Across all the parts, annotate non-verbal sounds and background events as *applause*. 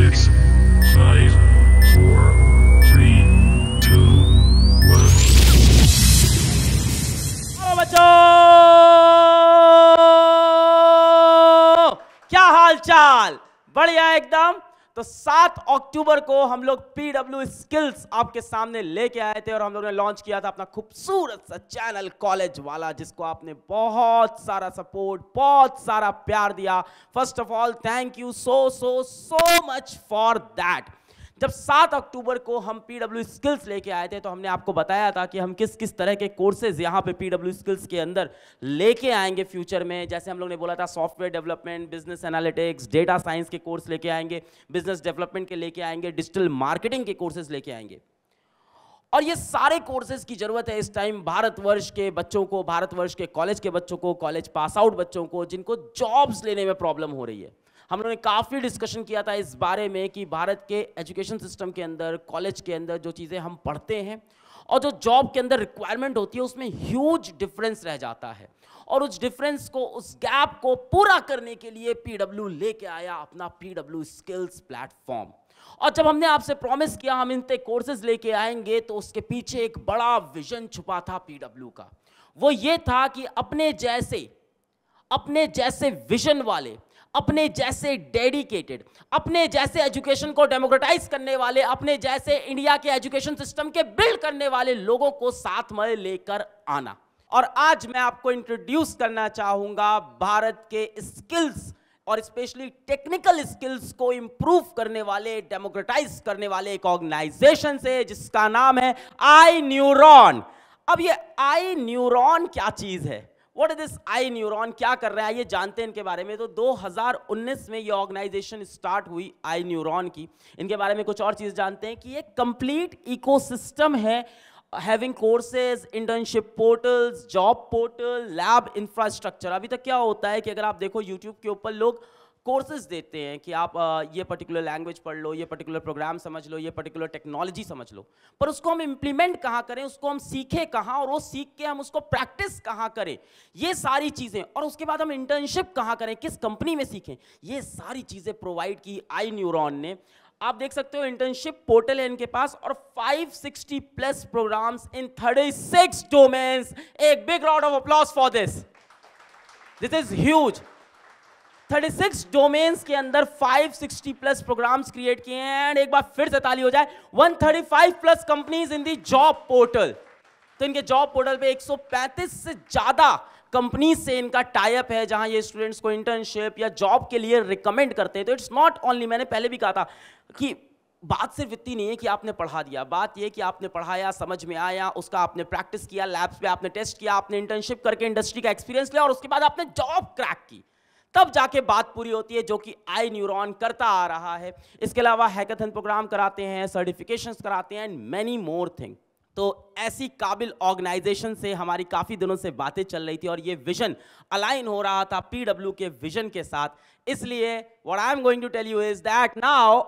six, five, four, three, two, one. ओ बच्चों क्या हाल चाल बढ़िया एकदम तो 7 अक्टूबर को हम लोग पीडब्ल्यू स्किल्स आपके सामने लेके आए थे और हम लोग ने लॉन्च किया था अपना खूबसूरत सा चैनल कॉलेज वाला जिसको आपने बहुत सारा सपोर्ट बहुत सारा प्यार दिया first of all thank you so so so much for that जब सात अक्टूबर को हम पी डब्ल्यू स्किल्स लेके आए थे तो हमने आपको बताया था कि हम किस किस तरह के कोर्सेज यहाँ पे पी डब्ल्यू स्किल्स के अंदर लेके आएंगे फ्यूचर में जैसे हम लोग ने बोला था software development business analytics data science के कोर्स लेके आएंगे बिजनेस डेवलपमेंट के लेके आएंगे डिजिटल मार्केटिंग के कोर्सेज लेके आएंगे और ये सारे कोर्सेज की ज़रूरत है इस टाइम भारतवर्ष के बच्चों को भारतवर्ष के कॉलेज के बच्चों को कॉलेज पास आउट बच्चों को जिनको जॉब्स लेने में प्रॉब्लम हो रही है हम लोगों ने काफ़ी डिस्कशन किया था इस बारे में कि भारत के एजुकेशन सिस्टम के अंदर कॉलेज के अंदर जो चीज़ें हम पढ़ते हैं और जो जॉब के अंदर रिक्वायरमेंट होती है उसमें ह्यूज डिफरेंस रह जाता है और उस डिफरेंस को उस गैप को पूरा करने के लिए पीडब्ल्यू लेके आया अपना पीडब्ल्यू स्किल्स प्लेटफॉर्म और जब हमने आपसे प्रॉमिस किया हम इनते कोर्सेज लेके आएंगे तो उसके पीछे एक बड़ा विजन छुपा था पीडब्ल्यू का वो ये था कि अपने जैसे अपने जैसे विजन वाले अपने जैसे डेडिकेटेड अपने जैसे एजुकेशन को डेमोक्रेटाइज करने वाले अपने जैसे इंडिया के एजुकेशन सिस्टम के बिल्ड करने वाले लोगों को साथ में लेकर आना और आज मैं आपको इंट्रोड्यूस करना चाहूंगा भारत के स्किल्स और स्पेशली टेक्निकल स्किल्स को इंप्रूव करने वाले डेमोक्रेटाइज करने वाले एक ऑर्गेनाइजेशन से जिसका नाम है आई न्यूरॉन अब ये आई न्यूरॉन क्या चीज़ है what is this iNeuron क्या कर रहा है ये जानते हैं इनके बारे में तो 2019 में ये ऑर्गेनाइजेशन स्टार्ट हुई आई न्यूरॉन की इनके बारे में कुछ और चीज़ जानते हैं कि ये कंप्लीट इकोसिस्टम है having courses internship portals job portal lab infrastructure अभी तक क्या होता है कि अगर आप देखो यूट्यूब के ऊपर लोग कोर्सेज देते हैं कि आप ये पर्टिकुलर लैंग्वेज पढ़ लो ये पर्टिकुलर प्रोग्राम समझ लो ये पर्टिकुलर टेक्नोलॉजी समझ लो पर उसको हम इम्प्लीमेंट कहाँ करें उसको हम सीखें कहाँ और वो सीख के हम उसको प्रैक्टिस कहाँ करें ये सारी चीज़ें और उसके बाद हम इंटर्नशिप कहाँ करें किस कंपनी में सीखें ये सारी चीज़ें प्रोवाइड की आई न्यूरोन ने आप देख सकते हो इंटर्नशिप पोर्टल है इनके पास और 560 प्लस प्रोग्राम्स इन 36 डोमेन्स एक big round of applause for this this is huge thirty six domains के अंदर five sixty plus programs create किए हैं एंड एक बार फिर से ताली हो जाए five plus companies in the job portal तो इनके जॉब पोर्टल पे पैंतीस से ज़्यादा कंपनी से इनका टाइप है जहां ये स्टूडेंट्स को इंटर्नशिप या जॉब के लिए रिकमेंड करते हैं तो इट्स नॉट ओनली मैंने पहले भी कहा था कि बात सिर्फ इतनी नहीं है कि आपने पढ़ा दिया बात यह कि आपने पढ़ाया समझ में आया उसका आपने प्रैक्टिस किया लैब्स पे आपने टेस्ट किया आपने इंटर्नशिप करके इंडस्ट्री का एक्सपीरियंस लिया और उसके बाद आपने जॉब क्रैक की तब जाके बात पूरी होती है जो कि आई न्यूरॉन करता आ रहा है इसके अलावा हैकथन प्रोग्राम कराते हैं सर्टिफिकेशंस कराते हैं एंड मैनी मोर थिंग तो ऐसी काबिल ऑर्गेनाइजेशन से हमारी काफ़ी दिनों से बातें चल रही थी और ये विजन अलाइन हो रहा था पीडब्ल्यू के विजन के साथ इसलिए what I am going to tell you is that now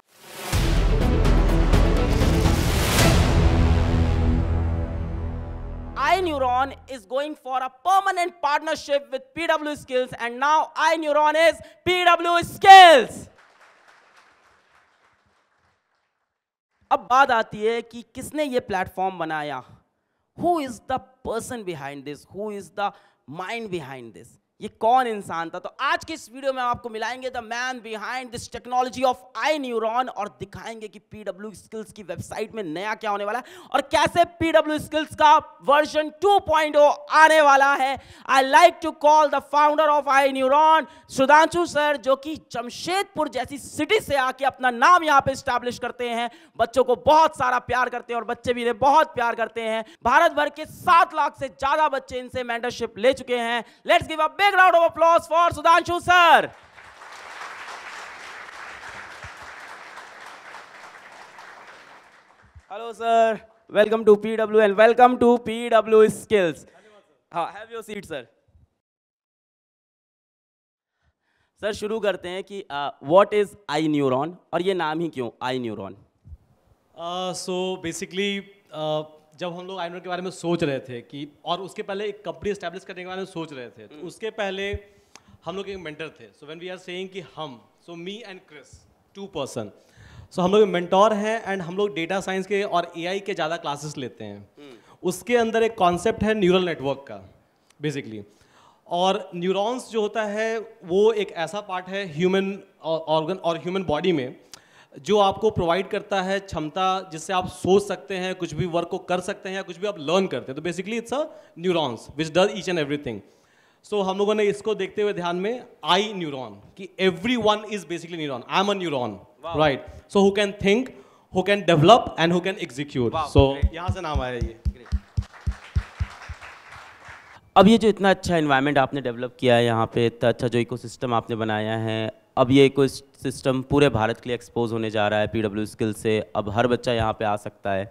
iNeuron is going for a permanent partnership with PW Skills and now iNeuron is PW Skills. अब बात आती है कि किसने ये प्लेटफॉर्म बनाया who is the person behind this who is the mind behind this ये कौन इंसान था तो आज के इस वीडियो में आपको मिलाएंगे the man behind this technology of iNeuron और दिखाएंगे कि पीडब्ल्यू स्किल्स की वेबसाइट में नया क्या होने वाला है और कैसे पीडब्ल्यू स्किल्स का वर्जन 2.0 आने वाला है I like to call the founder of iNeuron Sudhanshu sir जो कि जमशेदपुर जैसी सिटी से आके अपना नाम यहाँ पे स्टैब्लिश करते हैं बच्चों को बहुत सारा प्यार करते हैं और बच्चे भी इन्हें बहुत प्यार करते हैं भारत भर के सात लाख से ज्यादा बच्चे इनसे मेंटरशिप ले चुके हैं let's give a big big round of applause for Sudhanshu sir. Hello sir, welcome to PW and welcome to PW Skills. हाँ have your seat sir sir शुरू करते हैं कि व्हाट इज आई न्यूरॉन और ये नाम ही क्यों आई न्यूरॉन सो बेसिकली जब हम लोग आइनोर के बारे में सोच रहे थे कि और उसके पहले एक कंपनी स्टैब्लिश करने के बारे में सोच रहे थे तो हम्म। उसके पहले हम लोग एक मेंटर थे so when we are saying कि हम so me and Chris two person so हम लोग मेंटोर हैं एंड हम लोग डेटा साइंस के और ए के ज़्यादा क्लासेस लेते हैं हम्म। उसके अंदर एक कॉन्सेप्ट है न्यूरल नेटवर्क का बेसिकली और न्यूरॉन्स जो होता है वो एक ऐसा पार्ट है ह्यूमन ऑर्गन uh, और ह्यूमन बॉडी में जो आपको प्रोवाइड करता है क्षमता जिससे आप सोच सकते हैं कुछ भी वर्क को कर सकते हैं या कुछ भी आप लर्न करते हैं तो basically it's a neurons which does each and everything so हम लोगों ने इसको देखते हुए ध्यान में आई न्यूरॉन कि every one is basically neuron I am a neuron right so who can think who can develop and who can execute so यहाँ से नाम आया ये अब ये जो इतना अच्छा इन्वायरमेंट आपने डेवलप किया है यहाँ पे इतना अच्छा जो इकोसिस्टम आपने बनाया है अब ये कोई सिस्टम पूरे भारत के लिए एक्सपोज होने जा रहा है पीडब्ल्यू स्किल से अब हर बच्चा यहाँ पे आ सकता है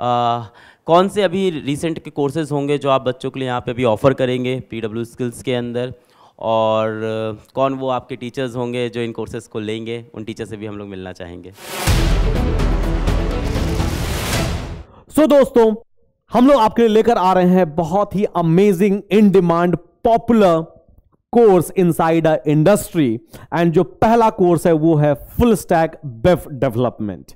आ, कौन से अभी रिसेंट के कोर्सेज होंगे जो आप बच्चों के लिए यहाँ पे अभी ऑफ़र करेंगे पीडब्ल्यू स्किल्स के अंदर और कौन वो आपके टीचर्स होंगे जो इन कोर्सेज को लेंगे उन टीचर से भी हम लोग मिलना चाहेंगे सो so, दोस्तों हम लोग आपके लिए लेकर आ रहे हैं बहुत ही amazing in demand popular course inside a industry and जो पहला कोर्स है वो है फुल स्टैक बेफ डेवलपमेंट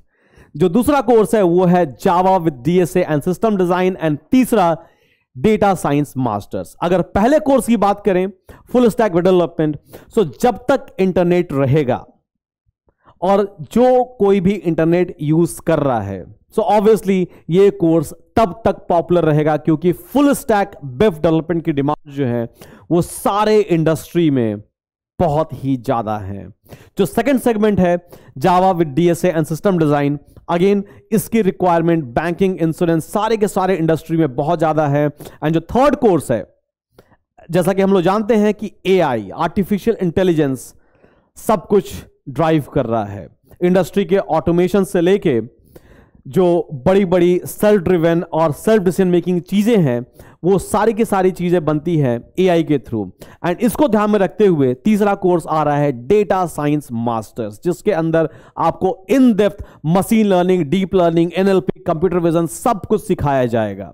जो दूसरा कोर्स है वो है Java with DSA and system design and तीसरा डेटा साइंस मास्टर्स अगर पहले कोर्स की बात करें फुल स्टैक डेवलपमेंट सो जब तक इंटरनेट रहेगा और जो कोई भी इंटरनेट यूज कर रहा है सो so ऑब्वियसली ये कोर्स तब तक पॉपुलर रहेगा क्योंकि फुल स्टैक बेफ डेवलपमेंट की डिमांड जो है वो सारे इंडस्ट्री में बहुत ही ज्यादा है जो सेकंड सेगमेंट है Java with DSA and system design again इसकी रिक्वायरमेंट बैंकिंग इंश्योरेंस सारे के सारे इंडस्ट्री में बहुत ज्यादा है एंड जो थर्ड कोर्स है जैसा कि हम लोग जानते हैं कि ए आर्टिफिशियल इंटेलिजेंस सब कुछ ड्राइव कर रहा है इंडस्ट्री के ऑटोमेशन से लेके जो बड़ी बड़ी सेल्फ ड्रिवेन और सेल्फ डिसीजन मेकिंग चीज़ें हैं वो सारी की सारी चीज़ें बनती हैं एआई के थ्रू एंड इसको ध्यान में रखते हुए तीसरा कोर्स आ रहा है डेटा साइंस मास्टर्स जिसके अंदर आपको in depth machine learning deep learning NLP computer vision सब कुछ सिखाया जाएगा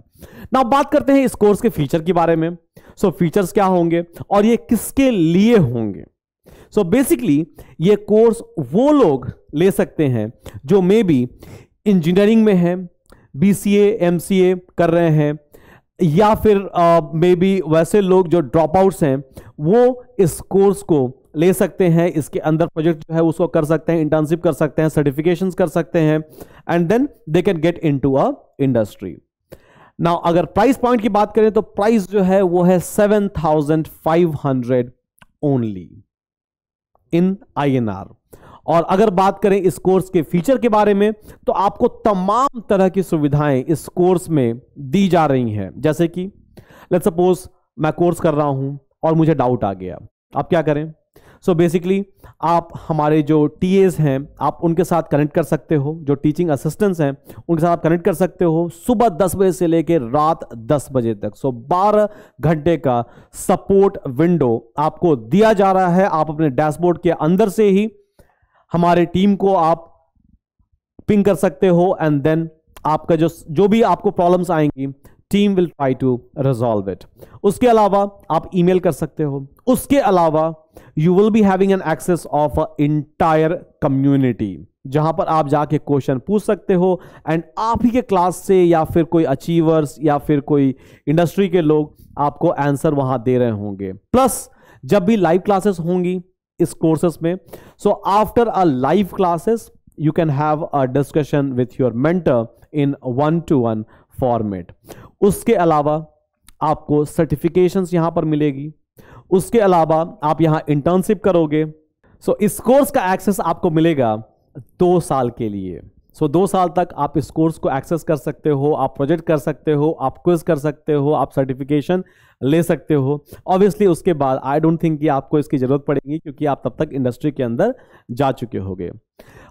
ना बात करते हैं इस कोर्स के फीचर के बारे में सो so, फीचर्स क्या होंगे और ये किसके लिए होंगे सो so, बेसिकली ये कोर्स वो लोग ले सकते हैं जो मे बी इंजीनियरिंग में हैं बी सी एम कर रहे हैं या फिर मे uh, बी वैसे लोग जो ड्रॉप आउट्स हैं वो इस कोर्स को ले सकते हैं इसके अंदर प्रोजेक्ट जो है उसको कर सकते हैं इंटर्नशिप कर सकते हैं सर्टिफिकेशन कर सकते हैं and then they can get into a industry now अगर प्राइस पॉइंट की बात करें तो प्राइस जो है वो है seven thousand five hundred only in I N R और अगर बात करें इस कोर्स के फीचर के बारे में तो आपको तमाम तरह की सुविधाएं इस कोर्स में दी जा रही हैं जैसे कि लेट सपोज मैं कोर्स कर रहा हूं और मुझे डाउट आ गया आप क्या करें सो so बेसिकली आप हमारे जो टी हैं आप उनके साथ कनेक्ट कर सकते हो जो टीचिंग असिस्टेंट्स हैं उनके साथ आप कनेक्ट कर सकते हो सुबह दस बजे से लेकर रात दस बजे तक सो बारह घंटे का सपोर्ट विंडो आपको दिया जा रहा है आप अपने डैशबोर्ड के अंदर से ही हमारे टीम को आप पिंग कर सकते हो एंड देन आपका जो जो भी आपको प्रॉब्लम्स आएंगी team will try to resolve it उसके अलावा आप ईमेल कर सकते हो उसके अलावा you will be having an access of a entire community जहां पर आप जाके क्वेश्चन पूछ सकते हो एंड आप ही के क्लास से या फिर कोई अचीवर्स या फिर कोई इंडस्ट्री के लोग आपको आंसर वहां दे रहे होंगे प्लस जब भी लाइव क्लासेस होंगी इस कोर्सेस में so after a live classes you can have a discussion with your mentor in one to one format उसके अलावा आपको सर्टिफिकेशंस यहां पर मिलेगी उसके अलावा आप यहां इंटर्नशिप करोगे सो so, इस कोर्स का एक्सेस आपको मिलेगा दो साल के लिए सो so, दो साल तक आप इस कोर्स को एक्सेस कर सकते हो आप प्रोजेक्ट कर सकते हो आप क्विज कर सकते हो आप सर्टिफिकेशन ले सकते हो ऑब्वियसली उसके बाद आई डोंट थिंक कि आपको इसकी ज़रूरत पड़ेगी क्योंकि आप तब तक इंडस्ट्री के अंदर जा चुके होंगे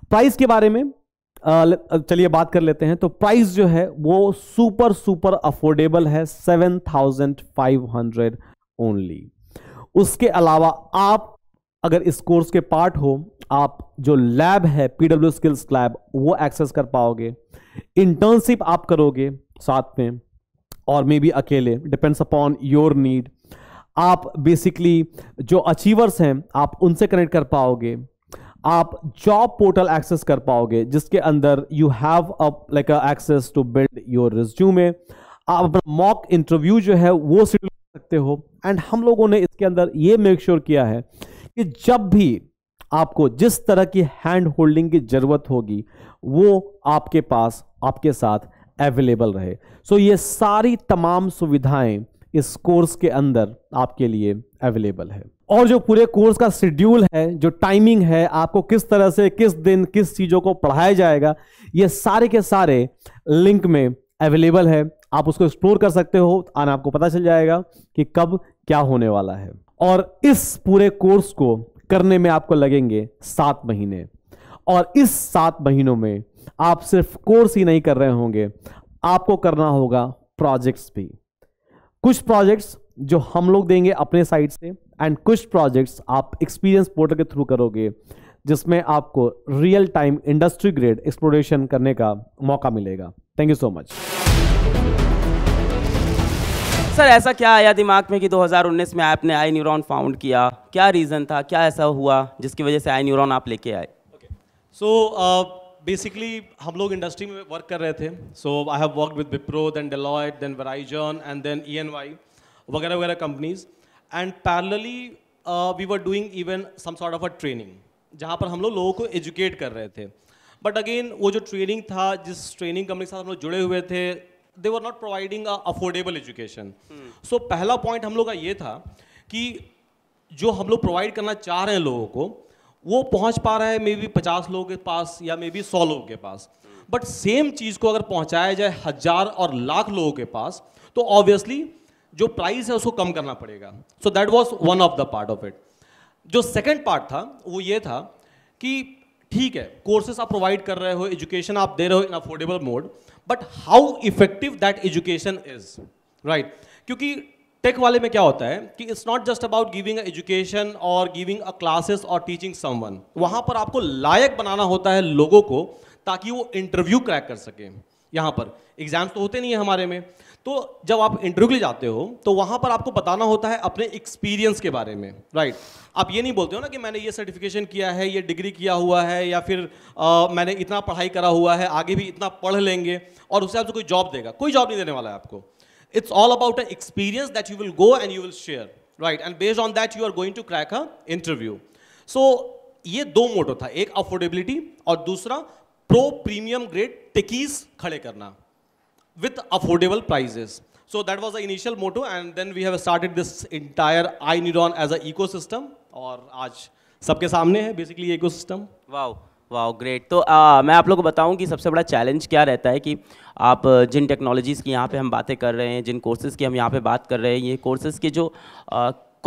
प्राइस के बारे में चलिए बात कर लेते हैं तो प्राइस जो है वो सुपर सुपर अफोर्डेबल है seven thousand five hundred only उसके अलावा आप अगर इस कोर्स के पार्ट हो आप जो लैब है पीडब्ल्यू स्किल्स लैब वो एक्सेस कर पाओगे इंटर्नशिप आप करोगे साथ में और मे बी अकेले डिपेंड्स अपॉन योर नीड आप बेसिकली जो अचीवर्स हैं आप उनसे कनेक्ट कर पाओगे आप जॉब पोर्टल एक्सेस कर पाओगे जिसके अंदर you have a like access to build your resume आप अपना मॉक इंटरव्यू जो है वो सकते हो एंड हम लोगों ने इसके अंदर ये मेक श्योर sure किया है कि जब भी आपको जिस तरह की हैंड होल्डिंग की ज़रूरत होगी वो आपके पास आपके साथ अवेलेबल रहे सो so, ये सारी तमाम सुविधाएं इस कोर्स के अंदर आपके लिए अवेलेबल है और जो पूरे कोर्स का शेड्यूल है जो टाइमिंग है आपको किस तरह से किस दिन किस चीज़ों को पढ़ाया जाएगा ये सारे के सारे लिंक में अवेलेबल है आप उसको एक्सप्लोर कर सकते हो आना आपको पता चल जाएगा कि कब क्या होने वाला है और इस पूरे कोर्स को करने में आपको लगेंगे सात महीने और इस सात महीनों में आप सिर्फ कोर्स ही नहीं कर रहे होंगे आपको करना होगा प्रोजेक्ट्स भी कुछ प्रोजेक्ट्स जो हम लोग देंगे अपने साइड से एंड कुछ प्रोजेक्ट्स आप एक्सपीरियंस पोर्टल के थ्रू करोगे जिसमें आपको real time industry grade exploration करने का मौका मिलेगा thank you so much sir ऐसा क्या आया दिमाग में कि 2019 में आपने आई न्यूरॉन फाउंड किया क्या रीज़न था क्या ऐसा हुआ जिसकी वजह से आई न्यूरॉन आप लेके आए सो बेसिकली uh, हम लोग इंडस्ट्री में वर्क कर रहे थे so I have work with Wipro then Deloitte then Verizon and then E N Y वगैरह वगैरह companies and parallelly we were doing even some sort of a training जहाँ पर हम लोग लोगों को एजुकेट कर रहे थे बट अगेन वो जो ट्रेनिंग था जिस ट्रेनिंग कंपनी के साथ हम लोग जुड़े हुए थे they were not providing affordable education so पहला पॉइंट हम लोग का ये था कि जो हम लोग प्रोवाइड करना चाह रहे हैं लोगों को वो पहुंच पा रहा है मे बी पचास लोगों के पास या मे बी सौ लोगों के पास बट सेम चीज़ को अगर पहुंचाया जाए हज़ार और लाख लोगों के पास तो ऑब्वियसली जो प्राइस है उसको कम करना पड़ेगा so that was one of the part of it जो सेकेंड पार्ट था वो ये था कि ठीक है कोर्सेस आप प्रोवाइड कर रहे हो एजुकेशन आप दे रहे हो in affordable mode but how effective that education is right क्योंकि टेक वाले में क्या होता है कि it's not just about giving education और गिविंग अ क्लासेस और टीचिंग समवन वहां पर आपको लायक बनाना होता है लोगों को ताकि वो इंटरव्यू क्रैक कर सकें यहाँ पर एग्जाम्स तो होते नहीं है हमारे में तो जब आप इंटरव्यू के लिए जाते हो तो वहाँ पर आपको बताना होता है अपने एक्सपीरियंस के बारे में राइट आप ये नहीं बोलते हो ना कि मैंने ये सर्टिफिकेशन किया है ये डिग्री किया हुआ है या फिर आ, मैंने इतना पढ़ाई करा हुआ है आगे भी इतना पढ़ लेंगे और उससे आपसे कोई जॉब देगा कोई जॉब नहीं देने वाला है आपको it's all about a experience that you will go and you will share right and based on that you are going to crack a interview so ये दो मोटो था एक अफोर्डेबिलिटी और दूसरा प्रो प्रीमियम ग्रेड टिकीज खड़े करना with with affordable prices. So that was the initial motto and then we have started this entire iNeuron as an ecosystem और आज सबके सामने है basically ecosystem wow wow great तो आ, मैं आप लोग को बताऊं कि सबसे बड़ा चैलेंज क्या रहता है कि आप जिन टेक्नोलॉजीज़ की यहाँ पे हम बातें कर रहे हैं जिन कोर्सेज़ की हम यहाँ पे बात कर रहे हैं ये कोर्सेज़ के जो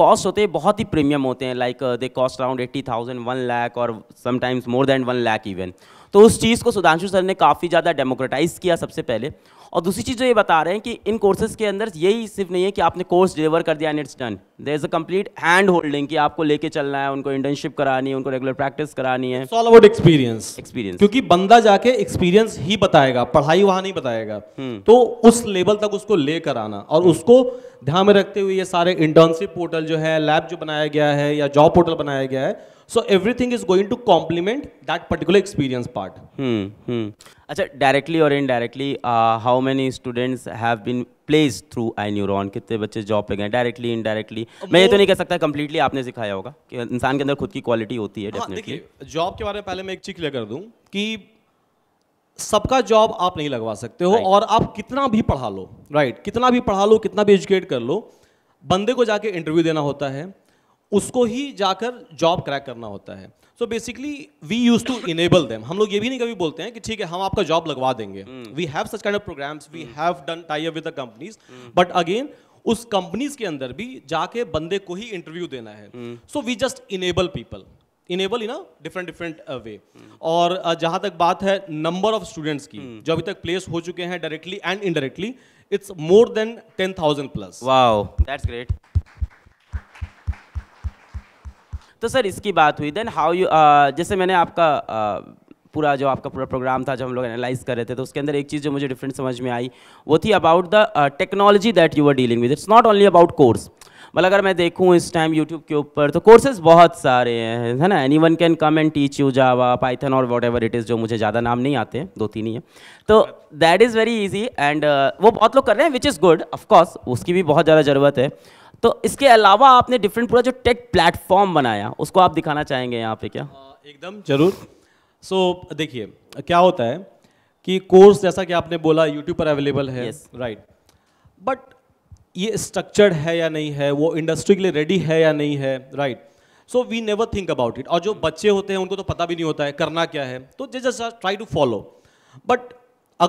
कॉस्ट होते हैं बहुत ही प्रीमियम होते हैं like they cost around eighty thousand one lakh और sometimes more than one lakh even तो उस चीज़ को सुधांशु सर ने काफ़ी ज़्यादा डेमोक्रेटाइज किया सबसे पहले और दूसरी चीज़ जो ये बता रहे हैं कि इन कोर्सेज के अंदर यही सिर्फ नहीं है कि आपने कोर्स डिलीवर कर दिया and it's done there is a complete hand holding कि आपको लेके चलना है उनको इंटर्नशिप करानी है उनको रेगुलर प्रैक्टिस करानी है ऑल अबाउट एक्सपीरियंस एक्सपीरियंस क्योंकि बंदा जाके एक्सपीरियंस ही बताएगा पढ़ाई वहां नहीं बताएगा हम्म। तो उस लेवल तक उसको लेकर आना और हम्म। उसको ध्यान में रखते हुए ये सारे इंटर्नशिप पोर्टल जो है लैब जो बनाया गया है या जॉब पोर्टल बनाया गया है so everything is going to complement that particular experience part अच्छा डायरेक्टली और indirectly how many students have been placed through iNeuron कितने बच्चे जॉब पे गए डायरेक्टली इनडायरेक्टली मैं ये तो नहीं कह सकता कंप्लीटली आपने सिखाया होगा कि इंसान के अंदर खुद की क्वालिटी होती है डेफिनेटली हाँ, जॉब के बारे में पहले मैं एक चीज क्लियर कर दूँ कि सबका जॉब आप नहीं लगवा सकते हो right. और आप कितना भी पढ़ा लो राइट right. कितना भी पढ़ा लो कितना भी एजुकेट कर लो बंदे को जाके इंटरव्यू देना होता है उसको ही जाकर जॉब क्रैक करना होता है so basically we use to enable them हम लोग ये भी नहीं कभी बोलते हैं कि ठीक है हम आपका जॉब लगवा देंगे we have such kind of programs we have done tie up with the companies but again उस कंपनीज के अंदर भी जाके बंदे को ही इंटरव्यू देना है so we just enable people enable in a different different way और uh, जहां तक बात है नंबर ऑफ स्टूडेंट्स की hmm. जो अभी तक प्लेस हो चुके हैं directly and indirectly it's more than ten thousand plus wow that's great तो सर इसकी बात हुई देन हाउ यू जैसे मैंने आपका आ, uh, पूरा जो आपका पूरा प्रोग्राम था जो हम लोग एनालाइज कर रहे थे तो उसके अंदर एक चीज़ जो मुझे डिफरेंट समझ में आई वो थी about the technology that you are dealing with it's not only about course मतलब अगर मैं देखूँ इस टाइम यूट्यूब के ऊपर तो कोर्सेज बहुत सारे हैं है ना any one can come and teach you Java Python और वॉट एवर इट इज़ जो मुझे ज़्यादा नाम नहीं आते दो तीन ही है तो that is very easy and वो बहुत लोग कर रहे हैं विच इज़ गुड ऑफकोर्स उसकी भी बहुत ज़्यादा ज़रूरत है तो इसके अलावा आपने डिफरेंट पूरा जो टेक प्लेटफॉर्म बनाया उसको आप दिखाना चाहेंगे यहाँ पे क्या एकदम जरूर सो so, देखिए क्या होता है कि कोर्स जैसा कि आपने बोला यूट्यूब पर अवेलेबल है राइट yes. But right. ये स्ट्रक्चर्ड है या नहीं है वो इंडस्ट्री के लिए रेडी है या नहीं है right so we never think about it और जो बच्चे होते हैं उनको तो पता भी नहीं होता है करना क्या है तो जे just try to follow but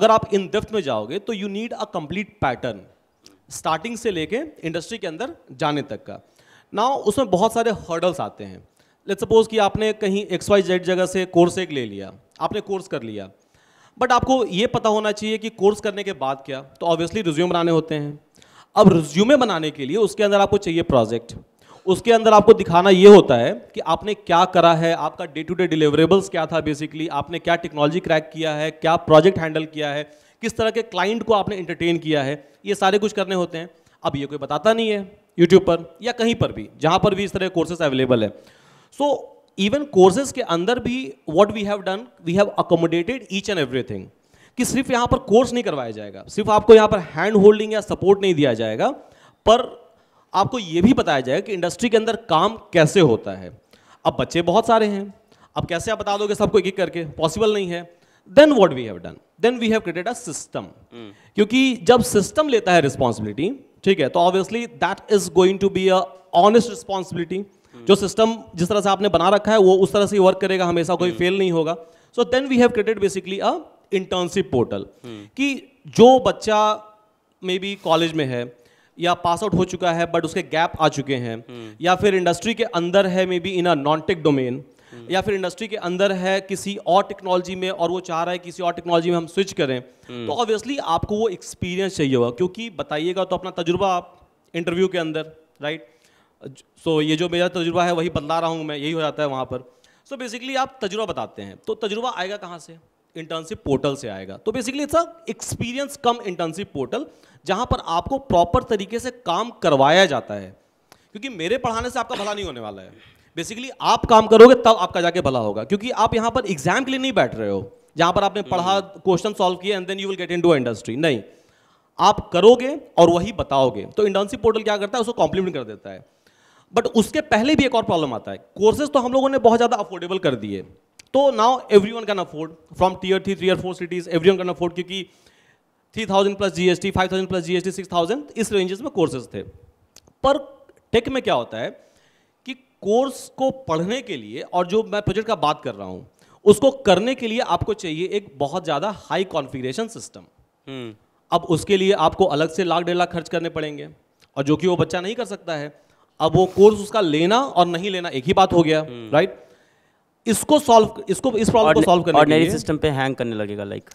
अगर आप इन डेफ्थ में जाओगे तो you need a complete pattern starting से लेके इंडस्ट्री के अंदर जाने तक का ना उसमें बहुत सारे हर्डल्स आते हैं लेट सपोज कि आपने कहीं एक्स वाई जेड जगह से कोर्स एक ले लिया आपने कोर्स कर लिया बट आपको ये पता होना चाहिए कि कोर्स करने के बाद क्या तो ऑब्वियसली रिज्यूम बनाने होते हैं अब रिज्यूमे बनाने के लिए उसके अंदर आपको चाहिए प्रोजेक्ट उसके अंदर आपको दिखाना ये होता है कि आपने क्या करा है आपका डे टू डे डिलीवरेबल्स क्या था बेसिकली आपने क्या टेक्नोलॉजी क्रैक किया है क्या प्रोजेक्ट हैंडल किया है किस तरह के क्लाइंट को आपने इंटरटेन किया है ये सारे कुछ करने होते हैं अब ये कोई बताता नहीं है यूट्यूब पर या कहीं पर भी जहां पर भी इस तरह के कोर्सेस अवेलेबल है सो इवन कोर्सेज के अंदर भी what we have done we have accommodated each and every कि सिर्फ यहाँ पर कोर्स नहीं करवाया जाएगा सिर्फ आपको यहाँ पर हैंड होल्डिंग या सपोर्ट नहीं दिया जाएगा पर आपको ये भी बताया जाएगा कि इंडस्ट्री के अंदर काम कैसे होता है अब बच्चे बहुत सारे हैं अब कैसे आप बता दोगे सबको एक एक करके पॉसिबल नहीं है then what we have done then we have created a system क्योंकि जब सिस्टम लेता है रिस्पॉन्सिबिलिटी ठीक है तो obviously that is going to be a honest responsibility जो सिस्टम जिस तरह से आपने बना रखा है वो उस तरह से वर्क करेगा हमेशा कोई फेल नहीं होगा so then we have created basically a internship portal कि जो बच्चा मे बी कॉलेज में है या पास आउट हो चुका है बट उसके गैप आ चुके हैं या फिर इंडस्ट्री के अंदर है maybe in a non tech domain हम्म। या फिर इंडस्ट्री के अंदर है किसी और टेक्नोलॉजी में और वो चाह रहा है किसी और टेक्नोलॉजी में हम स्विच करें हम्म। तो ऑब्वियसली आपको वो एक्सपीरियंस चाहिए होगा क्योंकि बताइएगा तो अपना तजुर्बा आप इंटरव्यू के अंदर राइट सो ये जो मेरा तजुर्बा है वही बदला रहा हूँ मैं यही हो जाता है वहाँ पर सो बेसिकली आप तजुर्बा बताते हैं तो तजुर्बा आएगा कहाँ से इंटर्नशिप पोर्टल से आएगा तो basically it's a experience cum internship portal जहाँ पर आपको प्रॉपर तरीके से काम करवाया जाता है क्योंकि मेरे पढ़ाने से आपका भला नहीं होने वाला है बेसिकली आप काम करोगे तब आपका जाके भला होगा क्योंकि आप यहाँ पर एग्जाम के लिए नहीं बैठ रहे हो जहां पर आपने पढ़ा क्वेश्चन सॉल्व किया and then you will get into industry नहीं आप करोगे और वही बताओगे तो इंटर्नशिप पोर्टल क्या करता है उसको कॉम्प्लीमेंट कर देता है बट उसके पहले भी एक और प्रॉब्लम आता है कोर्सेज तो हम लोगों ने बहुत ज़्यादा अफोर्डेबल कर दिए तो now every one can afford from tier three three four cities every one can afford क्योंकि three thousand plus G S T five thousand plus G S T six thousand इस रेंजेस में courses थे पर take में क्या होता है course को पढ़ने के लिए और जो मैं प्रोजेक्ट का बात कर रहा हूं उसको करने के लिए आपको चाहिए एक बहुत ज़्यादा हाई कॉन्फिग्रेशन सिस्टम अब उसके लिए आपको अलग से लाख डेढ़ लाख खर्च करने पड़ेंगे और जो कि वो बच्चा नहीं कर सकता है अब वो कोर्स उसका लेना और नहीं लेना एक ही बात हो गया राइट हम्म। इसको सॉल्व इसको इस प्रॉब्लम को सॉल्व करने के लिए सिस्टम पे हैंग करने लगेगा लाइक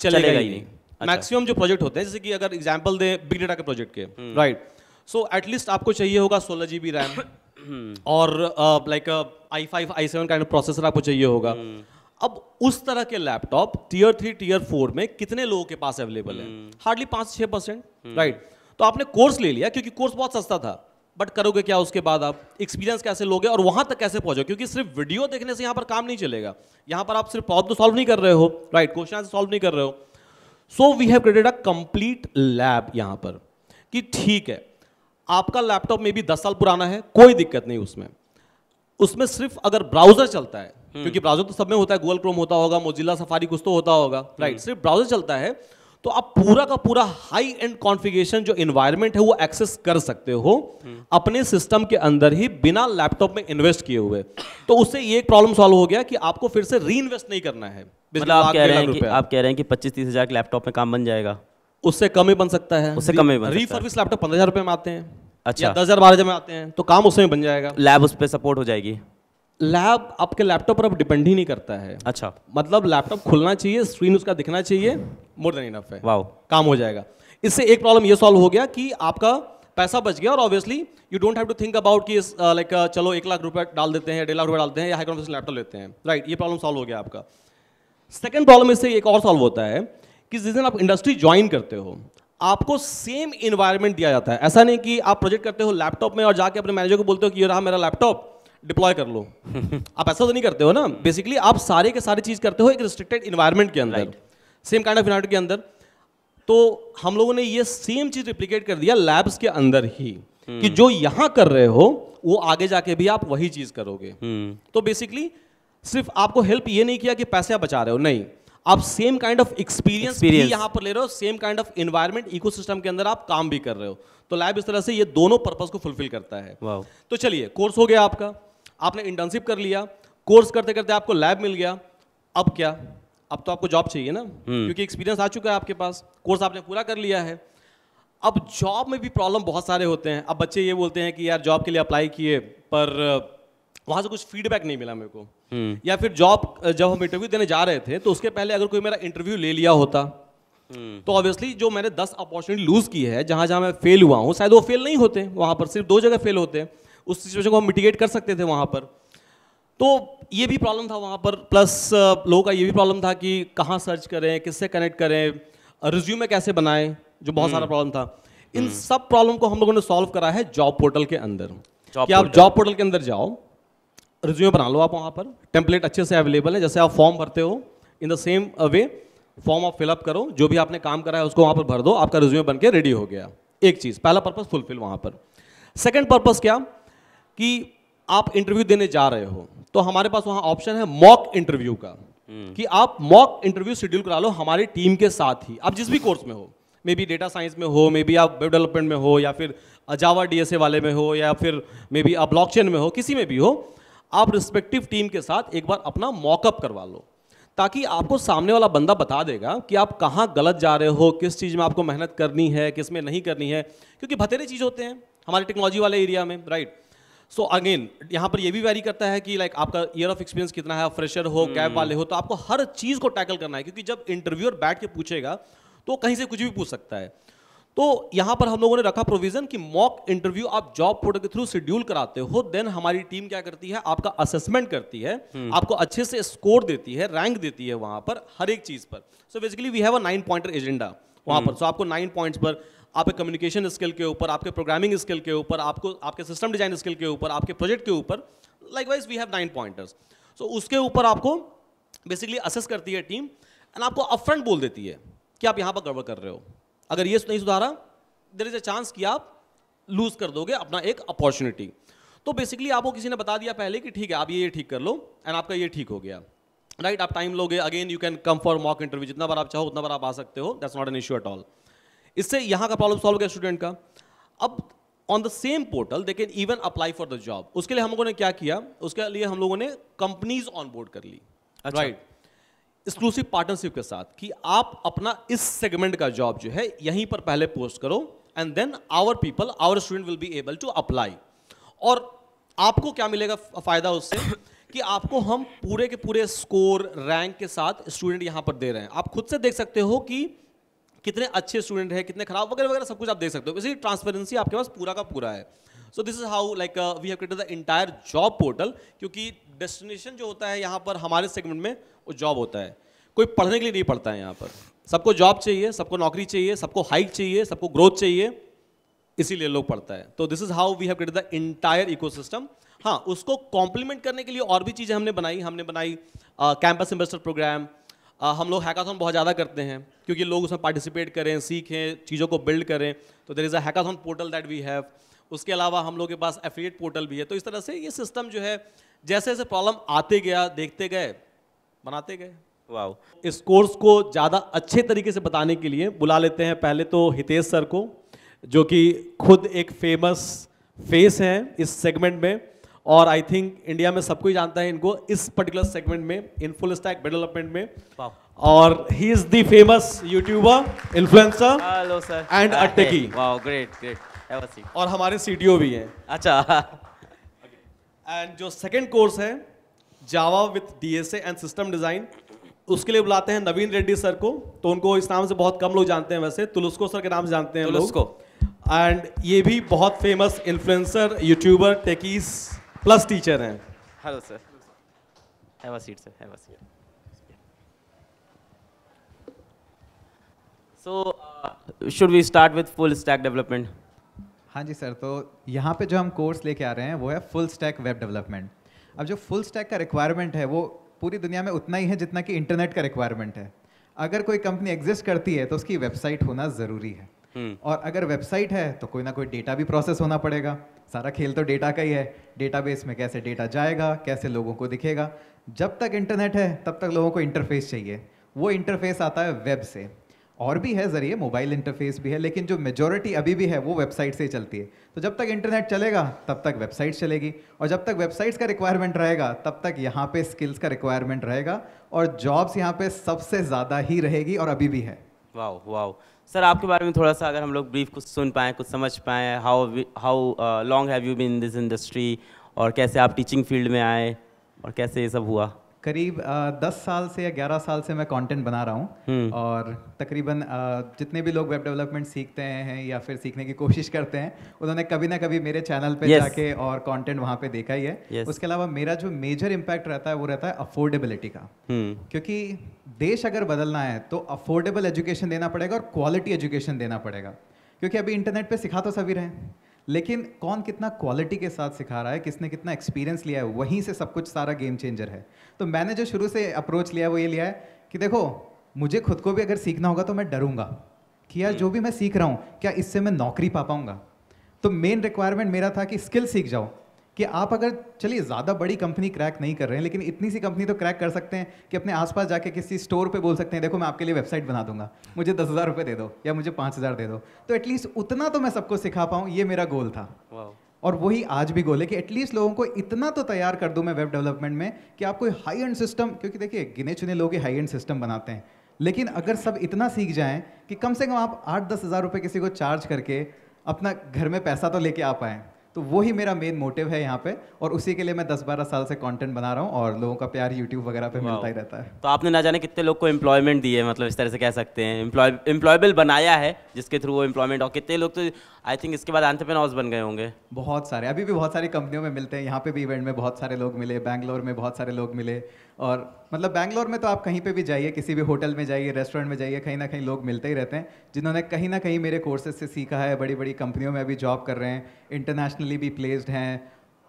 चलेगा ही नहीं मैक्सिमम अच्छा। जो प्रोजेक्ट होते हैं जैसे कि अगर एग्जाम्पल दें बिग डेटा के प्रोजेक्ट के राइट सो एटलीस्ट आपको चाहिए होगा सोलह जी रैम और like I five I seven kind processor आपको चाहिए होगा हम्म। अब उस तरह के laptop tier three tier four में कितने लोगों के पास अवेलेबल है हार्डली पांच छह परसेंट राइट हम्म। तो आपने कोर्स ले लिया क्योंकि कोर्स बहुत सस्ता था बट करोगे क्या उसके बाद आप एक्सपीरियंस कैसे लोगे और वहां तक कैसे पहुंचोगे क्योंकि सिर्फ वीडियो देखने से यहां पर काम नहीं चलेगा यहां पर आप सिर्फ प्रॉब्लम सॉल्व तो नहीं कर रहे हो राइट क्वेश्चन सॉल्व नहीं कर रहे हो so we have created a complete lab यहां पर कि ठीक है आपका लैपटॉप में भी दस साल पुराना है कोई दिक्कत नहीं उसमें उसमें सिर्फ अगर ब्राउजर चलता है हम्म। क्योंकि ब्राउजर तो सब में होता है गूगल क्रोम होता होगा मोजिला सफारी कुछ तो होता होगा राइट हम्म। सिर्फ ब्राउजर चलता है तो आप पूरा का पूरा हाई एंड कॉन्फ़िगरेशन जो इन्वायरमेंट है वो एक्सेस कर सकते हो हम्म। अपने सिस्टम के अंदर ही बिना लैपटॉप में इन्वेस्ट किए हुए तो उससे ये एक प्रॉब्लम सॉल्व हो गया कि आपको फिर से री नहीं करना है मतलब आप कह रहे हैं कि आप कह रहे हैं कि पच्चीस तीस हज़ार लैपटॉप में काम बन जाएगा उससे कम ही बन सकता है उससे कम ही बन रिफर्विश लैपटॉप पंद्रह हजार रुपए में आते हैं अच्छा दस हजार बारह हजार में आते हैं तो काम उसमें बन जाएगा लैब उस पर सपोर्ट हो जाएगी लैब आपके लैपटॉप पर अब डिपेंड ही नहीं करता है अच्छा मतलब लैपटॉप खुलना चाहिए स्क्रीन उसका दिखना चाहिए मोर देन इनफ है वाओ काम हो जाएगा इससे एक प्रॉब्लम ये सॉल्व हो गया कि आपका पैसा बच गया और obviously you don't have to think about कि लाइक uh, uh, चलो एक लाख रुपए डाल देते हैं डेढ़ लाख रुपए डालते हैं या हाई लैपटॉप लेते हैं राइट right, ये प्रॉब्लम सॉल्व हो गया आपका सेकेंड प्रॉब्लम इससे एक और सॉल्व होता है कि जिस दिन आप इंडस्ट्री ज्वाइन करते हो आपको सेम इन्वायरमेंट दिया जाता है ऐसा नहीं कि आप प्रोजेक्ट करते हो लैपटॉप में और जाके अपने मैनेजर को बोलते हो कि ये रहा मेरा लैपटॉप डिप्लॉय कर लो *laughs* आप ऐसा तो नहीं करते हो ना बेसिकली आप सारे के सारे चीज़ करते हो एक रिस्ट्रिक्टेड इन्वायरमेंट के अंदर सेम काइंड ऑफ इन्वायरमेंट के अंदर तो हम लोगों ने ये सेम चीज़ रिप्लीकेट कर दिया लैब्स के अंदर ही हम्म। कि जो यहां कर रहे हो वो आगे जाके भी आप वही चीज़ करोगे हम्म। तो बेसिकली सिर्फ आपको हेल्प ये नहीं किया कि पैसे आप बचा रहे हो नहीं आप सेम काइंड ऑफ एक्सपीरियंस भी यहां पर ले रहे हो same kind of environment ecosystem के अंदर आप काम भी कर रहे हो तो लैब इस तरह से ये दोनों पर्पज को फुलफिल करता है तो चलिए कोर्स हो गया आपका आपने इंटर्नशिप कर लिया कोर्स करते करते आपको लैब मिल गया अब क्या अब तो आपको जॉब चाहिए ना हम्म। क्योंकि एक्सपीरियंस आ चुका है आपके पास कोर्स आपने पूरा कर लिया है अब जॉब में भी प्रॉब्लम बहुत सारे होते हैं अब बच्चे ये बोलते हैं कि यार जॉब के लिए अप्लाई किए पर वहां से कुछ फीडबैक नहीं मिला मेरे को हम्म। या फिर जॉब जब हम इंटरव्यू देने जा रहे थे तो उसके पहले अगर कोई मेरा इंटरव्यू ले लिया होता हम्म। तो ऑब्वियसली जो मैंने दस अपॉर्चुनिटी लूज़ की है जहां जहां मैं फेल हुआ हूँ शायद वो फेल नहीं होते वहां पर सिर्फ दो जगह फेल होते उस सिचुएशन को हम मिटिगेट कर सकते थे वहां पर तो ये भी प्रॉब्लम था वहां पर प्लस लोगों का ये भी प्रॉब्लम था कि कहाँ सर्च करें किससे कनेक्ट करें रिज्यूमे कैसे बनाएं जो बहुत सारा प्रॉब्लम हम्म। था इन सब प्रॉब्लम को हम लोगों ने सॉल्व करा है जॉब पोर्टल के अंदर कि आप जॉब पोर्टल के अंदर जाओ रिज्यूमे बना लो आप वहाँ पर टेम्पलेट अच्छे से अवेलेबल है जैसे आप फॉर्म भरते हो in the same way form आप फिलअप करो जो भी आपने काम करा है उसको वहाँ पर भर दो आपका रिज्यूमे बन के रेडी हो गया एक चीज़ पहला पर्पज़ फुलफिल वहाँ पर सेकेंड पर्पज़ क्या कि आप इंटरव्यू देने जा रहे हो तो हमारे पास वहाँ ऑप्शन है मॉक इंटरव्यू का हम्म। कि आप मॉक इंटरव्यू शेड्यूल करा लो हमारी टीम के साथ ही आप जिस भी कोर्स में हो मे बी डेटा साइंस में हो मे बी आप वेब डेवलपमेंट में हो या फिर अजावा uh, डीएसए वाले में हो या फिर मे बी आप ब्लॉकचेन में हो किसी में भी हो आप रिस्पेक्टिव टीम के साथ एक बार अपना मॉकअप करवा लो ताकि आपको सामने वाला बंदा बता देगा कि आप कहाँ गलत जा रहे हो किस चीज़ में आपको मेहनत करनी है किस में नहीं करनी है क्योंकि भतेरे चीज़ होते हैं हमारे टेक्नोलॉजी वाले एरिया में राइट सो अगेन यहाँ पर ये भी वैरी करता है कि लाइक like, आपका ईयर ऑफ एक्सपीरियंस कितना है फ्रेशर हो कैब hmm. वाले हो तो आपको हर चीज़ को टैकल करना है क्योंकि जब इंटरव्यूअर बैठ के पूछेगा तो कहीं से कुछ भी पूछ सकता है तो यहां पर हम लोगों ने रखा प्रोविजन कि मॉक इंटरव्यू आप जॉब पोर्टल के थ्रू शेड्यूल कराते हो देन हमारी टीम क्या करती है आपका असेसमेंट करती है हम्म। आपको अच्छे से स्कोर देती है रैंक देती है वहां पर हर एक चीज पर so basically we have a nine pointer agenda वहां पर सो हम्म। so आपको नाइन पॉइंट्स पर आपके कम्युनिकेशन स्किल के ऊपर आपके प्रोग्रामिंग स्किल के ऊपर आपको आपके सिस्टम डिजाइन स्किल के ऊपर आपके प्रोजेक्ट के ऊपर likewise we have nine pointers so उसके ऊपर आपको बेसिकली असेस करती है टीम एंड आपको अपफ्रंट बोल देती है कि आप यहाँ पर गड़बड़ कर रहे हो अगर ये नहीं सुधारा देर इज़ ए चांस कि आप लूज़ कर दोगे अपना एक अपॉर्चुनिटी तो बेसिकली आपको किसी ने बता दिया पहले कि ठीक है आप ये ये ठीक कर लो एंड आपका ये ठीक हो गया राइट right, आप टाइम लोगे again you can come for mock interview जितना बार आप चाहो उतना बार आप आ सकते हो that's not an issue at all इससे यहाँ का प्रॉब्लम सॉल्व किया स्टूडेंट का अब on the same portal they can even apply for the job उसके लिए हम लोगों ने क्या किया उसके लिए हम लोगों ने कंपनीज ऑन बोर्ड कर ली राइट अच्छा. right. एक्सक्लूसिव पार्टनरशिप के साथ कि आप अपना इस सेगमेंट का जॉब जो है यहीं पर पहले पोस्ट करो and then our people our student will be able to apply और आपको क्या मिलेगा फ़ायदा उससे *coughs* कि आपको हम पूरे के पूरे स्कोर रैंक के साथ स्टूडेंट यहां पर दे रहे हैं आप खुद से देख सकते हो कि कितने अच्छे स्टूडेंट हैं कितने खराब वगैरह वगैरह सब कुछ आप देख सकते हो इसी ट्रांसपेरेंसी आपके पास पूरा का पूरा है so this is how like we have created the entire job portal क्योंकि डेस्टिनेशन जो होता है यहाँ पर हमारे सेगमेंट में वो जॉब होता है कोई पढ़ने के लिए नहीं पढ़ता है यहाँ पर सबको जॉब चाहिए सबको नौकरी चाहिए सबको हाइक चाहिए सबको ग्रोथ चाहिए इसीलिए लोग पढ़ता है तो this is how we have created the entire ecosystem हाँ उसको कॉम्प्लीमेंट करने के लिए और भी चीज़ें हमने बनाई हमने बनाई कैंपस इन्वेस्टर प्रोग्राम हम लोग हैकाथॉन बहुत ज़्यादा करते हैं क्योंकि लोग उसमें पार्टिसिपेट करें सीखें चीज़ों को बिल्ड करें तो there is a hackathon portal that we have उसके अलावा हम लोग के पास एफिलिएट पोर्टल भी है तो इस तरह से ये सिस्टम जो है जैसे जैसे प्रॉब्लम आते गया देखते गए बनाते गए वाह इस कोर्स को ज़्यादा अच्छे तरीके से बताने के लिए बुला लेते हैं पहले तो हितेश सर को जो कि खुद एक फेमस फेस हैं इस सेगमेंट में और आई थिंक इंडिया में सबको ही जानता है इनको इस पर्टिकुलर सेगमेंट में इन फुल स्टैक डेवलपमेंट में और he is the famous YouTuber influencer hello sir and अटेकी वाओ ग्रेट ग्रेट और हमारे सीटीओ भी हैं अच्छा एंड जो सेकेंड कोर्स है Java with D S and system design उसके लिए बुलाते हैं नवीन रेड्डी सर को तो उनको इस नाम से बहुत कम लोग जानते हैं वैसे तुलस्को सर के नाम से जानते हैं तुलस्को एंड ये भी बहुत फेमस इन्फ्लुएंसर यूट्यूबर टेकिस प्लस टीचर हैं hello sir have a seat sir have a seat so should we start with full stack development हाँ जी सर तो यहाँ पे जो हम कोर्स लेके आ रहे हैं वो है फुल स्टैक वेब डेवलपमेंट अब जो फुल स्टैक का रिक्वायरमेंट है वो पूरी दुनिया में उतना ही है जितना कि इंटरनेट का रिक्वायरमेंट है अगर कोई कंपनी एग्जिस्ट करती है तो उसकी वेबसाइट होना ज़रूरी है हम्म। और अगर वेबसाइट है तो कोई ना कोई डेटा भी प्रोसेस होना पड़ेगा सारा खेल तो डेटा का ही है डेटाबेस में कैसे डेटा जाएगा कैसे लोगों को दिखेगा जब तक इंटरनेट है तब तक लोगों को इंटरफेस चाहिए वो इंटरफेस आता है वेब से और भी है जरिए मोबाइल इंटरफेस भी है लेकिन जो मेजोरिटी अभी भी है वो वेबसाइट से ही चलती है तो जब तक इंटरनेट चलेगा तब तक वेबसाइट चलेगी और जब तक वेबसाइट्स का रिक्वायरमेंट रहेगा तब तक यहाँ पे स्किल्स का रिक्वायरमेंट रहेगा और जॉब्स यहाँ पे सबसे ज़्यादा ही रहेगी और अभी भी है वाओ वाओ सर आपके बारे में थोड़ा सा अगर हम लोग ब्रीफ कुछ सुन पाएँ कुछ समझ पाएँ how how long have you been in this industry और कैसे आप टीचिंग फील्ड में आए और कैसे ये सब हुआ करीब दस साल से या ग्यारह साल से मैं कंटेंट बना रहा हूँ हम्म। और तकरीबन जितने भी लोग वेब डेवलपमेंट सीखते हैं या फिर सीखने की कोशिश करते हैं उन्होंने कभी ना कभी मेरे चैनल पे yes. जाके और कंटेंट वहाँ पे देखा ही है yes. उसके अलावा मेरा जो मेजर इम्पैक्ट रहता है वो रहता है अफोर्डेबिलिटी का हम्म। क्योंकि देश अगर बदलना है तो अफोर्डेबल एजुकेशन देना पड़ेगा और क्वालिटी एजुकेशन देना पड़ेगा क्योंकि अभी इंटरनेट पर सिखा तो सभी रहे लेकिन कौन कितना क्वालिटी के साथ सिखा रहा है किसने कितना एक्सपीरियंस लिया है वहीं से सब कुछ सारा गेम चेंजर है तो मैंने जो शुरू से अप्रोच लिया है वो ये लिया है कि देखो मुझे खुद को भी अगर सीखना होगा तो मैं डरूंगा कि यार जो हम्म। भी मैं सीख रहा हूँ क्या इससे मैं नौकरी पा पाऊँगा तो मेन रिक्वायरमेंट मेरा था कि स्किल सीख जाओ कि आप अगर चलिए ज़्यादा बड़ी कंपनी क्रैक नहीं कर रहे हैं लेकिन इतनी सी कंपनी तो क्रैक कर सकते हैं कि अपने आसपास जाके किसी स्टोर पे बोल सकते हैं देखो मैं आपके लिए वेबसाइट बना दूंगा मुझे दस हज़ार रुपये दे दो या मुझे पाँच हज़ार दे दो तो एटलीस्ट उतना तो मैं सबको सिखा पाऊँ ये मेरा गोल था और वही आज भी गोल है कि एटलीस्ट लोगों को इतना तो तैयार कर दूँ मैं वेब डेवलपमेंट में कि आप कोई हाई एंड सिस्टम क्योंकि देखिए गिने चुने लोग ही हाई एंड सिस्टम बनाते हैं लेकिन अगर सब इतना सीख जाएं कि कम से कम आप आठ दस हज़ार रुपये किसी को चार्ज करके अपना घर में पैसा तो लेके आ पाएँ तो वही मेरा मेन मोटिव है यहाँ पे और उसी के लिए मैं दस बारह साल से कंटेंट बना रहा हूँ और लोगों का प्यार यूट्यूब वगैरह पे मिलता ही रहता है तो आपने ना जाने कितने लोग को एम्प्लॉयमेंट दी है मतलब इस तरह से कह सकते हैं एम्प्लॉयबल बनाया है जिसके थ्रू वो एम्प्लॉयमेंट और कितने लोग तो आई थिंक इसके बाद एंटरप्रेन्योर्स बन गए होंगे बहुत सारे अभी भी बहुत सारी कंपनियों में मिलते हैं यहाँ पे भी इवेंट में बहुत सारे लोग मिले बैंगलोर में बहुत सारे लोग मिले और मतलब बैंगलोर में तो आप कहीं पे भी जाइए किसी भी होटल में जाइए रेस्टोरेंट में जाइए कहीं ना कहीं लोग मिलते ही रहते हैं जिन्होंने कहीं ना कहीं मेरे कोर्सेज से सीखा है बड़ी बड़ी कंपनियों में अभी जॉब कर रहे हैं इंटरनेशनली भी प्लेस्ड हैं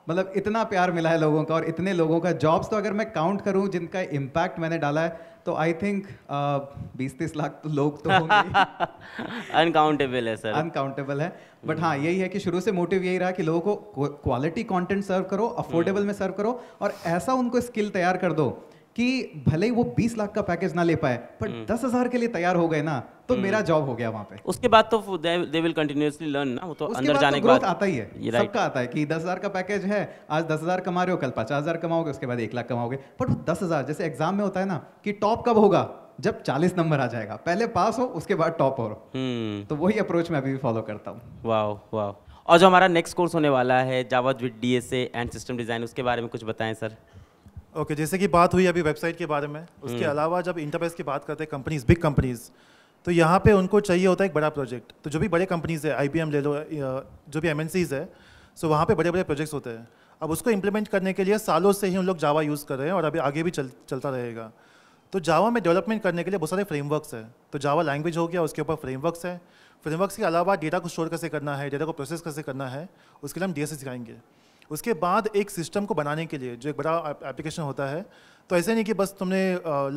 मतलब इतना प्यार मिला है लोगों का और इतने लोगों का जॉब्स तो अगर मैं काउंट करूँ जिनका इम्पैक्ट मैंने डाला है तो आई थिंक uh, बीस तीस लाख तो लोग तो अनकाउंटेबल *laughs* है सर अनकाउंटेबल है बट hmm. हाँ यही है कि शुरू से मोटिव यही रहा कि लोगों को क्वालिटी कंटेंट सर्व करो अफोर्डेबल hmm. में सर्व करो और ऐसा उनको स्किल तैयार कर दो कि भले ही वो बीस लाख का पैकेज ना ले पाए पर हम्म। दस हजार के लिए तैयार हो गए ना तो हम्म। मेरा जॉब हो गया वहाँ पे उसके बाद तो दे विल कंटिन्यूअसली लर्न ना वो तो अंदर तो जाने के बाद आता ही है सबका आता है कि दस हजार का पैकेज है आज दस हजार कमा रहे हो कल पचास हजार कमाओगे उसके बाद एक लाख कमाओगे बट वो दस हजार जैसे एग्जाम में होता है ना कि टॉप कब होगा जब चालीस नंबर आ जाएगा पहले पास हो उसके बाद टॉप हो हम्म। तो वही अप्रोच मैं अभी भी फॉलो करता हूँ वाह वाह और जो हमारा नेक्स्ट कोर्स होने वाला है Java with D S and system design उसके बारे में कुछ बताएं सर ओके okay, जैसे कि बात हुई अभी वेबसाइट के बारे में उसके हम्म। अलावा जब इंटरप्राइज की बात करते हैं कंपनीज बिग कंपनीज तो यहाँ पे उनको चाहिए होता है एक बड़ा प्रोजेक्ट तो जो भी बड़े कंपनीज है आई ले लो जो भी एम है सो वहाँ पे बड़े बड़े प्रोजेक्ट्स होते हैं अब उसको इम्प्लीमेंट करने के लिए सालों से ही उन लोग जावा यूज़ कर रहे हैं और अभी आगे भी चल चलता रहेगा तो जावा में डेवलपमेंट करने के लिए बहुत सारे फ्रेमवर्क्स है तो जावा लैंग्वेज हो गया उसके ऊपर फ्रेमवर्क्स है फ्रेमवर्क्स के अलावा डेटा को स्टोर कैसे करना है डेटा को प्रोसेस कैसे करना है उसके लिए हम डी सिखाएंगे उसके बाद एक सिस्टम को बनाने के लिए जो एक बड़ा एप्लीकेशन होता है तो ऐसे नहीं कि बस तुमने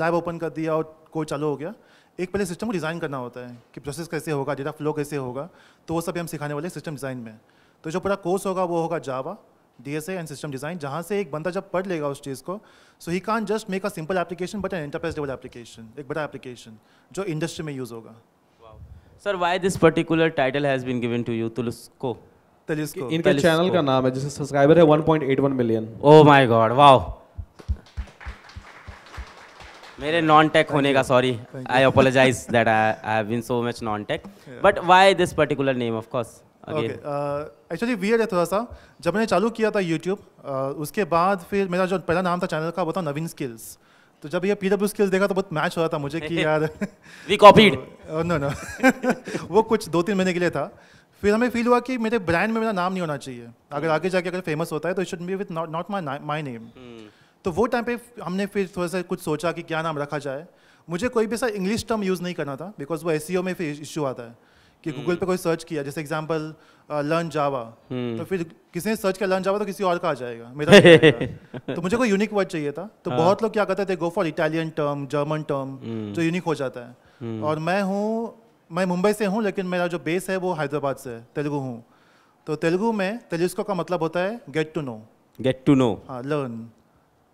लैब ओपन कर दिया और कोड चालू हो गया एक पहले सिस्टम को डिज़ाइन करना होता है कि प्रोसेस कैसे होगा डेटा फ्लो कैसे होगा तो वो सब हम सिखाने वाले सिस्टम डिज़ाइन में तो जो पूरा कोर्स होगा वो होगा Java D S and system design जहाँ से एक बंदा जब पढ़ लेगा उस चीज़ को so he can just make a simple application but an enterprise level application एक बड़ा एप्लीकेशन जो इंडस्ट्री में यूज़ होगा sir why this particular title has been given to you तुलस्को तेलिस्को इनके चैनल का नाम है जिसका सब्सक्राइबर है 1.81 million oh my god wow मेरे नॉन टेक होने का sorry I apologize that I have been so much non tech but why this particular name of course actually weird है थोड़ा सा जब मैंने चालू किया था यूट्यूब uh, उसके बाद फिर मेरा जो पहला नाम था चैनल का वो था नवीन स्किल्स तो जब ये पी डब्ल्यू स्किल्स देखा तो बहुत मैच हो रहा था मुझे कि *laughs* यार वी कॉपीड नो नो वो कुछ दो तीन महीने के लिए था फिर हमें फील हुआ कि मेरे ब्रांड में मेरा नाम नहीं होना चाहिए hmm. अगर आगे जाके अगर फेमस होता है तो should be with not not my my name तो वो टाइम पे हमने फिर थोड़ा सा कुछ सोचा कि क्या नाम रखा जाए मुझे कोई भी सा इंग्लिश टर्म यूज़ नहीं करना था बिकॉज वो एस e में फिर इशू आता है कि गूगल hmm. हम्म। पे कोई सर्च किया जैसे एग्जाम्पल लर्न जावा तो फिर किसी ने सर्च किया लर्न जावा तो किसी और का आ जाएगा मेरा *laughs* तो मुझे कोई यूनिक वर्ड चाहिए था तो हाँ। बहुत लोग क्या करते थे go for Italian term German term जो यूनिक हो जाता है हम्म। और मैं हूँ मैं मुंबई से हूँ लेकिन मेरा जो बेस है वो हैदराबाद से है तेलुगु हूँ तो तेलुगु में तेलिस्को का मतलब होता है get to know get to know हाँ लर्न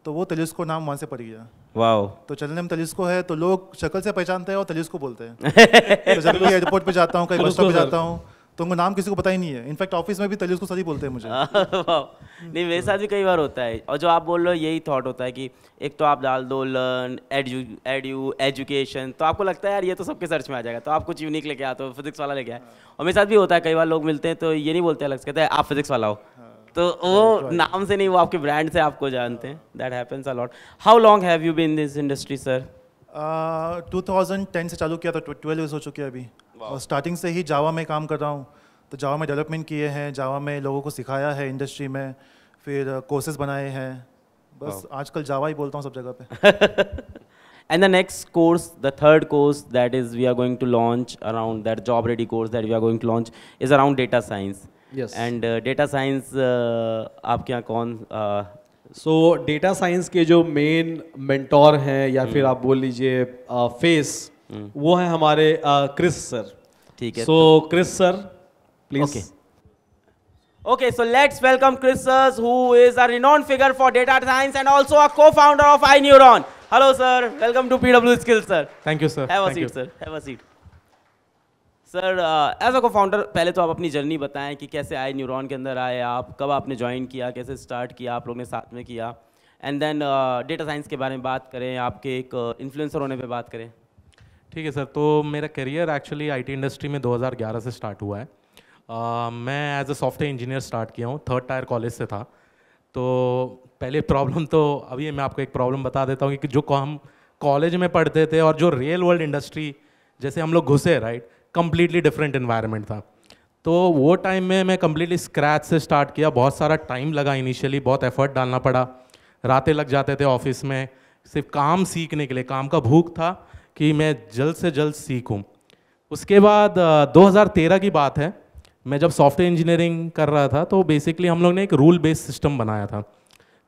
तो वो तेलिस्को नाम वहाँ से पड़ गया वाओ तो चलने में तेलिस्को है तो लोग शक्ल से पहचानते हैं और तेलिस्को बोलते हैं *laughs* तो जब भी एयरपोर्ट पे जाता हूँ कहीं बस स्टॉप जाता हूँ तो उनका नाम किसी को पता ही नहीं है इनफैक्ट ऑफिस में भी तली उसको सदी बोलते हैं मुझे *laughs* नहीं मेरे साथ भी कई बार होता है और जो आप बोल रहे हो यही थॉट होता है कि एक तो आप डाल दो लर्न एडू एडू एजुकेशन तो आपको लगता है यार ये तो सबके सर्च में आ जाएगा तो आप कुछ यूनिक लेके आते हो फिजिक्स वाला लेके आए हाँ। और मेरे साथ भी होता है कई बार लोग मिलते हैं तो ये नहीं बोलते अलग से कहते हैं आप फिजिक्स वाला हो हाँ। तो वो नाम से नहीं वो आपके ब्रांड से आपको जानते हैं that happens a lot how long have you been this industry sir two thousand ten से चालू किया था ट्वेल्व ईयर्स हो चुके हैं अभी और स्टार्टिंग से ही जावा में काम कर रहा हूँ तो जावा में डेवलपमेंट किए हैं जावा में लोगों को सिखाया है इंडस्ट्री में फिर कोर्सेज uh, बनाए हैं बस आजकल जावा ही बोलता हूँ सब जगह पे and the next course the third course that is we are going to launch around that job ready course that we are going to launch is around data science and data science आपके यहाँ कौन सो data science के जो main mentor हैं या फिर hmm. आप बोल लीजिए फेस uh, वो है हमारे क्रिस सर ठीक है so Chris sir please Okay, so let's welcome Chris Sirs, who is a renowned figure for data science and also a co-founder of iNeuron. Hello, sir. Welcome to PW Skills, sir. Thank you, sir. Have a Thank seat, you. sir. Have a seat. Sir as a co founder पहले तो आप अपनी journey बताएं कि कैसे आए neuron के अंदर आए आप कब आपने ज्वाइन किया कैसे स्टार्ट किया आप लोग ने साथ में किया एंड देन डेटा साइंस के बारे में बात करें आपके एक इन्फ्लुएंसर होने पे बात करें ठीक है सर तो मेरा करियर एक्चुअली आईटी इंडस्ट्री में 2011 से स्टार्ट हुआ है uh, मैं as a software engineer start किया हूँ थर्ड टायर कॉलेज से था तो पहले प्रॉब्लम तो अभी मैं आपको एक प्रॉब्लम बता देता हूँ कि जो हम कॉलेज में पढ़ते थे और जो रियल वर्ल्ड इंडस्ट्री जैसे हम लोग घुसे राइट कम्प्लीटली डिफरेंट इन्वायरमेंट था तो वो टाइम में मैं कम्प्लीटली स्क्रैच से स्टार्ट किया बहुत सारा टाइम लगा इनिशियली बहुत एफर्ट डालना पड़ा रातें लग जाते थे ऑफिस में सिर्फ काम सीखने के लिए काम का भूख था कि मैं जल्द से जल्द सीखूं उसके बाद 2013 की बात है मैं जब सॉफ्टवेयर इंजीनियरिंग कर रहा था तो बेसिकली हम लोग ने एक रूल बेस्ड सिस्टम बनाया था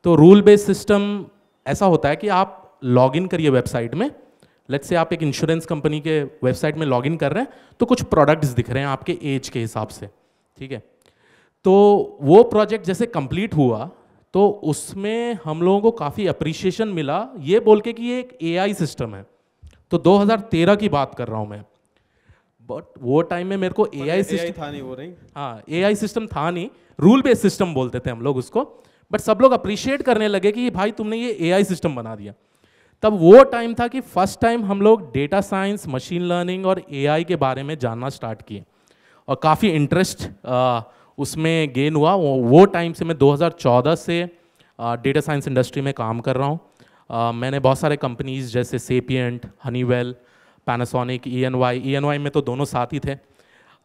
तो रूल बेस्ड सिस्टम ऐसा होता है कि आप लॉग इन करिए वेबसाइट में लेट से आप एक इंश्योरेंस कंपनी के वेबसाइट में लॉग इन कर रहे हैं तो कुछ प्रोडक्ट्स दिख रहे हैं आपके एज के हिसाब से ठीक है तो वो प्रोजेक्ट जैसे कंप्लीट हुआ तो उसमें हम लोगों को काफ़ी अप्रिशिएशन मिला ये बोल के कि ये एक एआई सिस्टम है तो 2013 की बात कर रहा हूँ मैं बट वो टाइम में मेरे को ए आई सिस्टम था नहीं वो नहीं हाँ ए आई सिस्टम था नहीं रूल बेस्ड सिस्टम बोलते थे हम लोग उसको बट सब लोग अप्रिशिएट करने लगे कि भाई तुमने ये ए आई सिस्टम बना दिया तब वो टाइम था कि फर्स्ट टाइम हम लोग डेटा साइंस मशीन लर्निंग और ए के बारे में जानना स्टार्ट किए और काफ़ी इंटरेस्ट उसमें गेन हुआ वो, वो टाइम से मैं 2014 से डेटा साइंस इंडस्ट्री में काम कर रहा हूँ Uh, मैंने बहुत सारे कंपनीज़ जैसे Sapient Honeywell Panasonic E N Y E N Y में तो दोनों साथ ही थे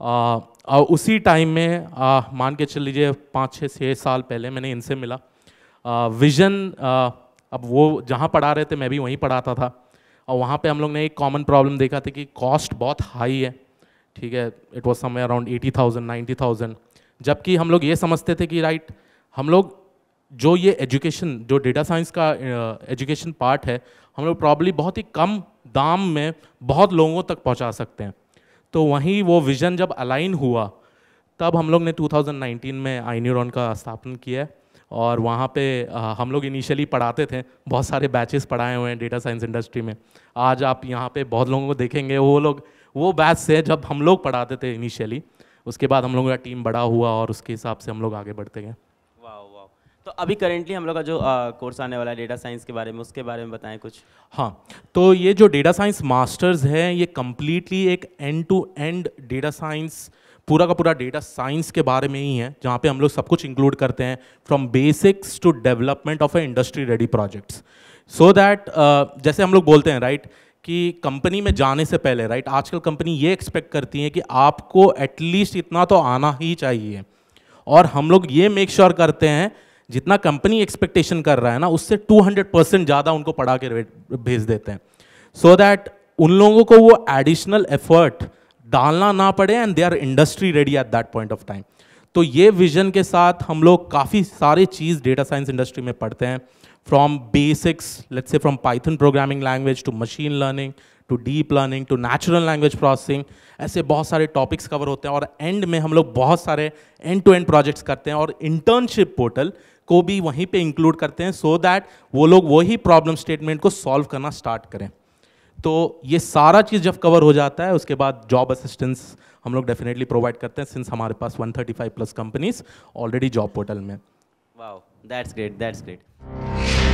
आ, uh, और उसी टाइम में आ, uh, मान के चल लीजिए पाँच छः छः साल पहले मैंने इनसे मिला आ, विजन आ, अब वो जहाँ पढ़ा रहे थे मैं भी वहीं पढ़ाता था और वहाँ पे हम लोग ने एक कॉमन प्रॉब्लम देखा था कि कॉस्ट बहुत हाई है ठीक है इट वॉज समय around eighty thousand ninety thousand जबकि हम लोग ये समझते थे कि राइट हम लोग जो ये एजुकेशन जो डेटा साइंस का एजुकेशन पार्ट है हम लोग प्रॉब्ली बहुत ही कम दाम में बहुत लोगों तक पहुंचा सकते हैं तो वहीं वो विज़न जब अलाइन हुआ तब हम लोग ने 2019 में आई न्यूरॉन का स्थापन किया और वहाँ पे हम लोग इनिशियली पढ़ाते थे बहुत सारे बैचेस पढ़ाए हुए हैं डेटा साइंस इंडस्ट्री में आज आप यहाँ पे बहुत लोगों को देखेंगे वो लोग वो बैच से जब हम लोग पढ़ाते थे इनिशियली उसके बाद हम लोगों का टीम बड़ा हुआ और उसके हिसाब से हम लोग आगे बढ़ते गए तो अभी करेंटली हम लोग का जो कोर्स आने वाला है डेटा साइंस के बारे में उसके बारे में बताएं कुछ हाँ तो ये जो डेटा साइंस मास्टर्स है ये कम्प्लीटली एक end to end data science पूरा का पूरा डेटा साइंस के बारे में ही है जहाँ पे हम लोग सब कुछ इंक्लूड करते हैं from basics to development of a industry ready projects so that जैसे हम लोग बोलते हैं राइट right, कि कंपनी में जाने से पहले राइट right, आजकल कंपनी ये एक्सपेक्ट करती है कि आपको एटलीस्ट इतना तो आना ही चाहिए और हम लोग ये मेक श्योर sure करते हैं जितना कंपनी एक्सपेक्टेशन कर रहा है ना उससे 200 परसेंट ज़्यादा उनको पढ़ा के भेज देते हैं सो so दैट उन लोगों को वो एडिशनल एफर्ट डालना ना पड़े and they are industry ready at that point of time तो ये विजन के साथ हम लोग काफ़ी सारे चीज़ डेटा साइंस इंडस्ट्री में पढ़ते हैं from basics let's say from Python programming language to machine learning to deep learning to natural language processing ऐसे बहुत सारे टॉपिक्स कवर होते हैं और एंड में हम लोग बहुत सारे एंड टू एंड प्रोजेक्ट्स करते हैं और इंटर्नशिप पोर्टल को भी वहीं पे इंक्लूड करते हैं सो so दैट वो लोग वही प्रॉब्लम स्टेटमेंट को सॉल्व करना स्टार्ट करें तो ये सारा चीज़ जब कवर हो जाता है उसके बाद जॉब असिस्टेंस हम लोग डेफिनेटली प्रोवाइड करते हैं सिंस हमारे पास 135 plus companies already job portal में wow that's great that's great